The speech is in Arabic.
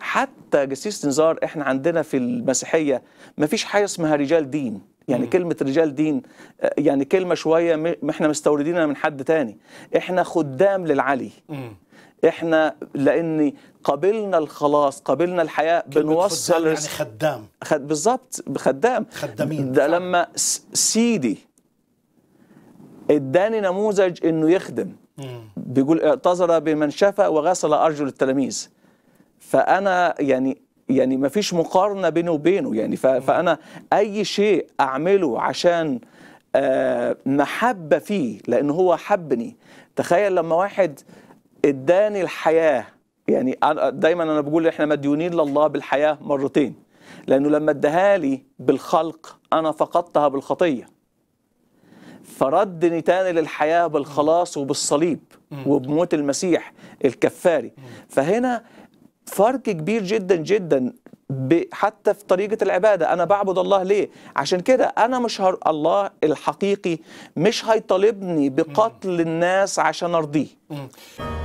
حتى جسيس نزار احنا عندنا في المسيحيه ما فيش حاجه اسمها رجال دين يعني مم. كلمه رجال دين آه، يعني كلمه شويه ما احنا مستوردينها من حد تاني احنا خدام للعلي مم. احنا لان قبلنا الخلاص قبلنا الحياه بنوصل يعني خدام خد بالظبط خدام خدامين ده لما سيدي اداني نموذج انه يخدم بيقول اعتذر بمن شفى وغسل ارجل التلاميذ فانا يعني يعني ما فيش مقارنه بينه وبينه يعني فانا اي شيء اعمله عشان آه، محبه فيه لان هو حبني تخيل لما واحد اداني الحياه يعني دايما انا بقول احنا مديونين لله بالحياه مرتين لانه لما اداها لي بالخلق انا فقدتها بالخطيه فردني تاني للحياه بالخلاص وبالصليب وبموت المسيح الكفاري فهنا فرق كبير جدا جدا حتى في طريقة العبادة أنا بعبد الله ليه عشان كده أنا مش هر... الله الحقيقي مش هيطالبني بقتل الناس عشان أرضيه